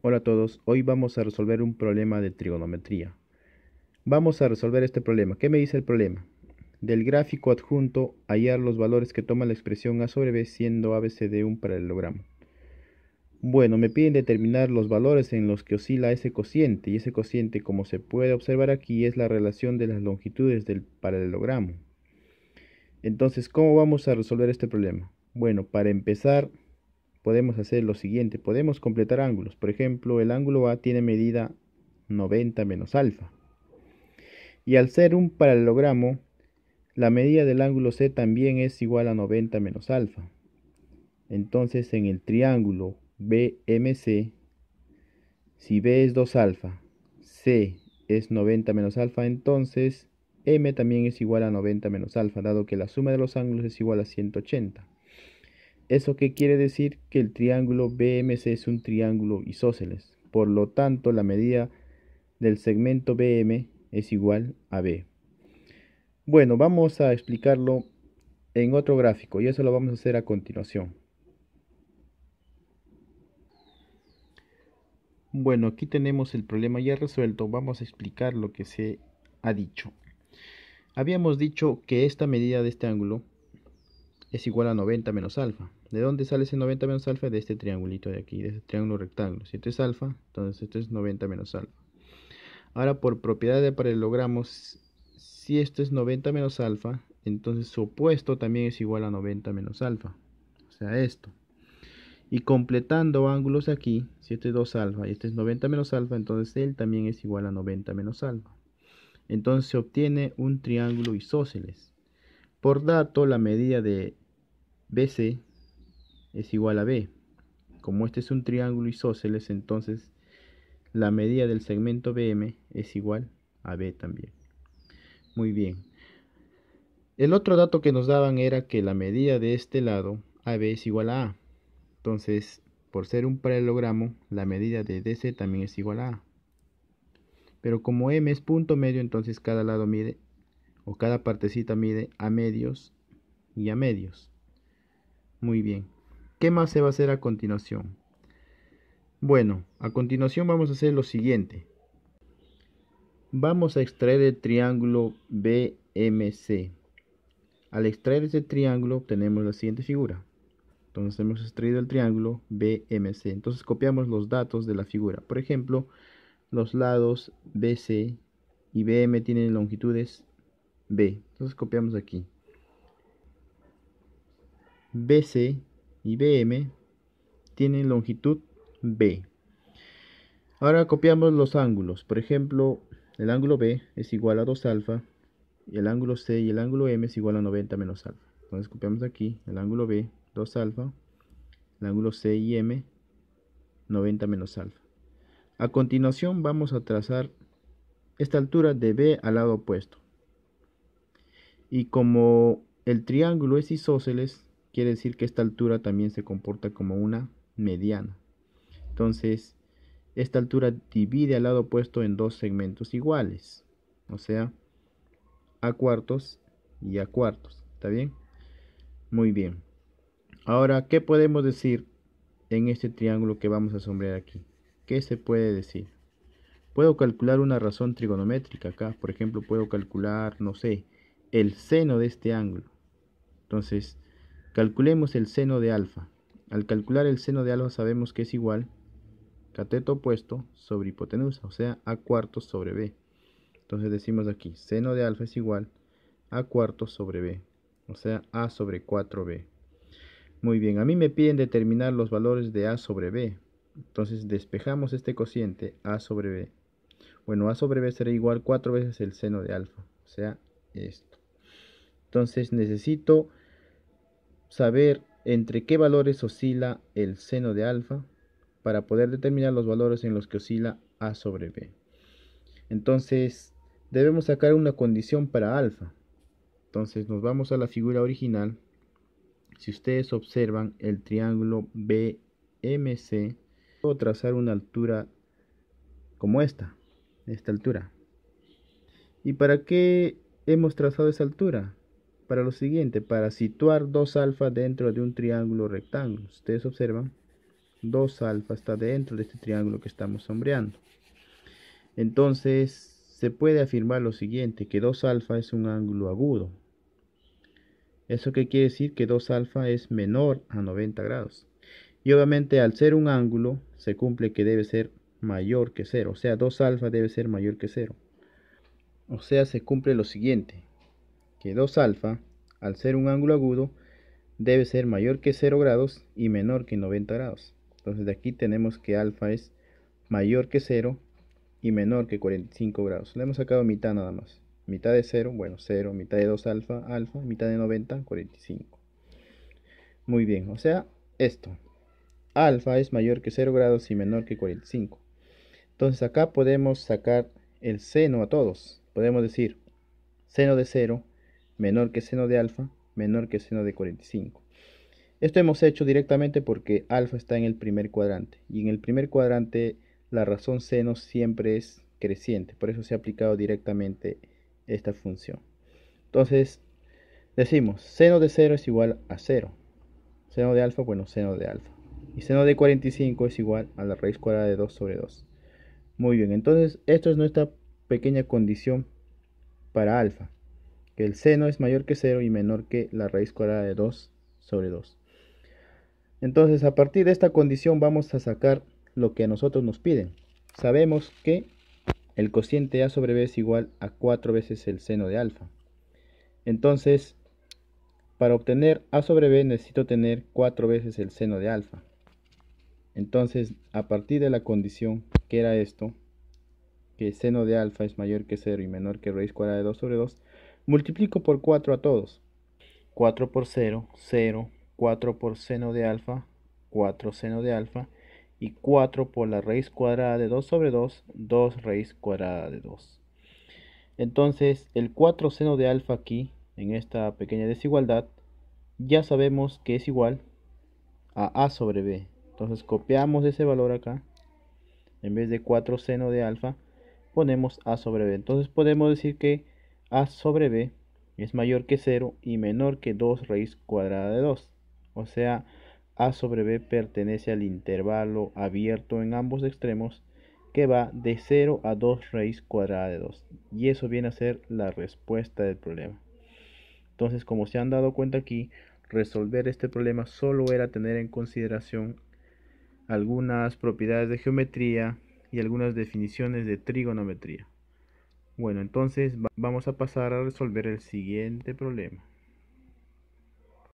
Hola a todos, hoy vamos a resolver un problema de trigonometría. Vamos a resolver este problema. ¿Qué me dice el problema? Del gráfico adjunto, hallar los valores que toma la expresión A sobre B siendo ABCD de un paralelogramo. Bueno, me piden determinar los valores en los que oscila ese cociente, y ese cociente, como se puede observar aquí, es la relación de las longitudes del paralelogramo. Entonces, ¿cómo vamos a resolver este problema? Bueno, para empezar, podemos hacer lo siguiente, podemos completar ángulos. Por ejemplo, el ángulo A tiene medida 90 menos alfa. Y al ser un paralelogramo, la medida del ángulo C también es igual a 90 menos alfa. Entonces en el triángulo BMC, si B es 2 alfa, C es 90 menos alfa, entonces M también es igual a 90 menos alfa, dado que la suma de los ángulos es igual a 180. ¿Eso qué quiere decir? Que el triángulo BMC es un triángulo isósceles. Por lo tanto, la medida del segmento BM es igual a B. Bueno, vamos a explicarlo en otro gráfico y eso lo vamos a hacer a continuación. Bueno, aquí tenemos el problema ya resuelto. Vamos a explicar lo que se ha dicho. Habíamos dicho que esta medida de este ángulo es igual a 90 menos alfa. ¿De dónde sale ese 90 menos alfa? De este triangulito de aquí, de este triángulo rectángulo. Si esto es alfa, entonces esto es 90 menos alfa. Ahora, por propiedad de paralelogramos si esto es 90 menos alfa, entonces su opuesto también es igual a 90 menos alfa. O sea, esto. Y completando ángulos aquí, si este es 2 alfa y este es 90 menos alfa, entonces él también es igual a 90 menos alfa. Entonces se obtiene un triángulo isósceles. Por dato, la medida de BC es igual a b. Como este es un triángulo isósceles, entonces la medida del segmento BM es igual a B también. Muy bien. El otro dato que nos daban era que la medida de este lado AB es igual a A. Entonces, por ser un paralelogramo, la medida de DC también es igual a A. Pero como M es punto medio, entonces cada lado mide, o cada partecita mide a medios y a medios. Muy bien. ¿Qué más se va a hacer a continuación? Bueno, a continuación vamos a hacer lo siguiente. Vamos a extraer el triángulo BMC. Al extraer ese triángulo obtenemos la siguiente figura. Entonces hemos extraído el triángulo BMC. Entonces copiamos los datos de la figura. Por ejemplo, los lados BC y BM tienen longitudes B. Entonces copiamos aquí. BC y BM tienen longitud B. Ahora copiamos los ángulos. Por ejemplo, el ángulo B es igual a 2 alfa y el ángulo C y el ángulo M es igual a 90 menos alfa. Entonces copiamos aquí el ángulo B, 2 alfa, el ángulo C y M, 90 menos alfa. A continuación vamos a trazar esta altura de B al lado opuesto. Y como el triángulo es isósceles, Quiere decir que esta altura también se comporta como una mediana. Entonces, esta altura divide al lado opuesto en dos segmentos iguales. O sea, a cuartos y a cuartos. ¿Está bien? Muy bien. Ahora, ¿qué podemos decir en este triángulo que vamos a sombrear aquí? ¿Qué se puede decir? Puedo calcular una razón trigonométrica acá. Por ejemplo, puedo calcular, no sé, el seno de este ángulo. Entonces, Calculemos el seno de alfa. Al calcular el seno de alfa sabemos que es igual cateto opuesto sobre hipotenusa, o sea, a cuarto sobre b. Entonces decimos aquí, seno de alfa es igual a cuarto sobre b, o sea, a sobre 4b. Muy bien, a mí me piden determinar los valores de a sobre b. Entonces despejamos este cociente, a sobre b. Bueno, a sobre b será igual 4 veces el seno de alfa, o sea, esto. Entonces necesito saber entre qué valores oscila el seno de alfa para poder determinar los valores en los que oscila A sobre B. Entonces, debemos sacar una condición para alfa. Entonces, nos vamos a la figura original. Si ustedes observan el triángulo BMC, puedo trazar una altura como esta, esta altura. ¿Y para qué hemos trazado esa altura? Para lo siguiente, para situar dos alfa dentro de un triángulo rectángulo, ustedes observan, dos alfa está dentro de este triángulo que estamos sombreando. Entonces, se puede afirmar lo siguiente, que 2 alfa es un ángulo agudo. ¿Eso qué quiere decir? Que 2 alfa es menor a 90 grados. Y obviamente al ser un ángulo, se cumple que debe ser mayor que 0. O sea, 2 alfa debe ser mayor que 0. O sea, se cumple lo siguiente que 2 alfa, al ser un ángulo agudo, debe ser mayor que 0 grados y menor que 90 grados. Entonces de aquí tenemos que alfa es mayor que 0 y menor que 45 grados. Le hemos sacado mitad nada más. Mitad de 0, bueno, 0, mitad de 2 alfa, alfa, mitad de 90, 45. Muy bien, o sea, esto. Alfa es mayor que 0 grados y menor que 45. Entonces acá podemos sacar el seno a todos. Podemos decir seno de 0 menor que seno de alfa, menor que seno de 45. Esto hemos hecho directamente porque alfa está en el primer cuadrante y en el primer cuadrante la razón seno siempre es creciente, por eso se ha aplicado directamente esta función. Entonces, decimos, seno de 0 es igual a 0. Seno de alfa, bueno, seno de alfa. Y seno de 45 es igual a la raíz cuadrada de 2 sobre 2. Muy bien, entonces esto es nuestra pequeña condición para alfa que el seno es mayor que 0 y menor que la raíz cuadrada de 2 sobre 2. Entonces, a partir de esta condición vamos a sacar lo que a nosotros nos piden. Sabemos que el cociente a sobre b es igual a 4 veces el seno de alfa. Entonces, para obtener a sobre b necesito tener 4 veces el seno de alfa. Entonces, a partir de la condición que era esto, que seno de alfa es mayor que 0 y menor que raíz cuadrada de 2 sobre 2, Multiplico por 4 a todos. 4 por 0, 0, 4 por seno de alfa, 4 seno de alfa, y 4 por la raíz cuadrada de 2 sobre 2, 2 raíz cuadrada de 2. Entonces, el 4 seno de alfa aquí, en esta pequeña desigualdad, ya sabemos que es igual a a sobre b. Entonces copiamos ese valor acá. En vez de 4 seno de alfa, ponemos a sobre b. Entonces podemos decir que a sobre b es mayor que 0 y menor que 2 raíz cuadrada de 2. O sea, a sobre b pertenece al intervalo abierto en ambos extremos que va de 0 a 2 raíz cuadrada de 2. Y eso viene a ser la respuesta del problema. Entonces, como se han dado cuenta aquí, resolver este problema solo era tener en consideración algunas propiedades de geometría y algunas definiciones de trigonometría. Bueno, entonces vamos a pasar a resolver el siguiente problema.